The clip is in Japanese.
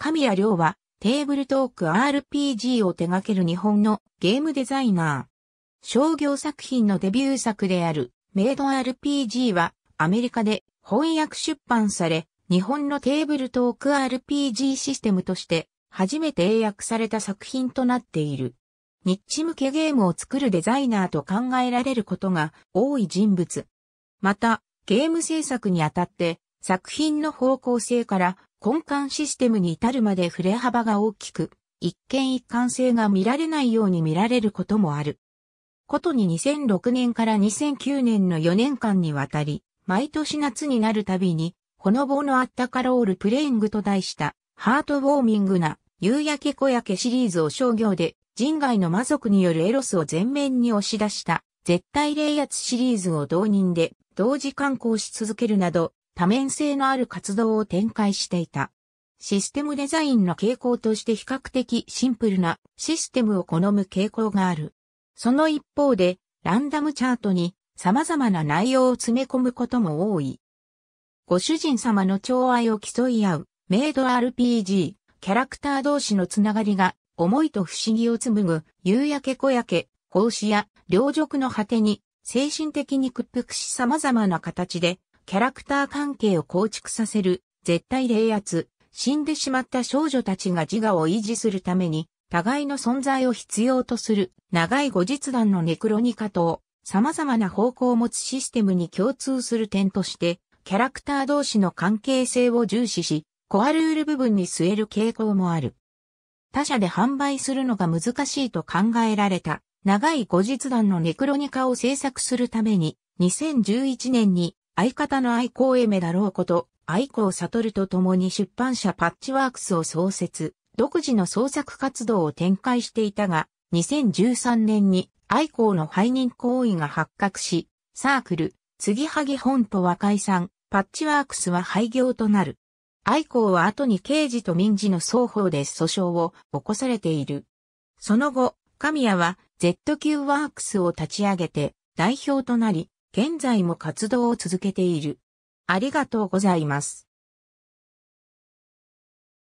神谷亮はテーブルトーク RPG を手掛ける日本のゲームデザイナー。商業作品のデビュー作であるメイド RPG はアメリカで翻訳出版され、日本のテーブルトーク RPG システムとして初めて英訳された作品となっている。ニッチ向けゲームを作るデザイナーと考えられることが多い人物。また、ゲーム制作にあたって作品の方向性から根幹システムに至るまで触れ幅が大きく、一見一貫性が見られないように見られることもある。ことに2006年から2009年の4年間にわたり、毎年夏になるたびに、ほのぼのあったかロールプレイングと題したハートウォーミングな夕焼け小焼けシリーズを商業で人外の魔族によるエロスを全面に押し出した絶対冷圧シリーズを同人で同時観光し続けるなど多面性のある活動を展開していた。システムデザインの傾向として比較的シンプルなシステムを好む傾向がある。その一方で、ランダムチャートに様々な内容を詰め込むことも多い。ご主人様の寵愛を競い合う、メイド RPG、キャラクター同士のつながりが、思いと不思議を紡ぐ、夕焼け小焼け、格子や、両辱の果てに、精神的に屈服し様々な形で、キャラクター関係を構築させる、絶対冷圧、死んでしまった少女たちが自我を維持するために、互いの存在を必要とする、長い後日談のネクロニカと、様々な方向を持つシステムに共通する点として、キャラクター同士の関係性を重視し、コアルール部分に据える傾向もある。他社で販売するのが難しいと考えられた、長い後日談のネクロニカを制作するために、2011年に相方の愛好エメだろうこと、愛好悟ると共に出版社パッチワークスを創設、独自の創作活動を展開していたが、2013年に愛好の背任行為が発覚し、サークル、継ぎはぎ本舗は解散、パッチワークスは廃業となる。愛好は後に刑事と民事の双方で訴訟を起こされている。その後、神谷は Z q ワークスを立ち上げて代表となり、現在も活動を続けている。ありがとうございます。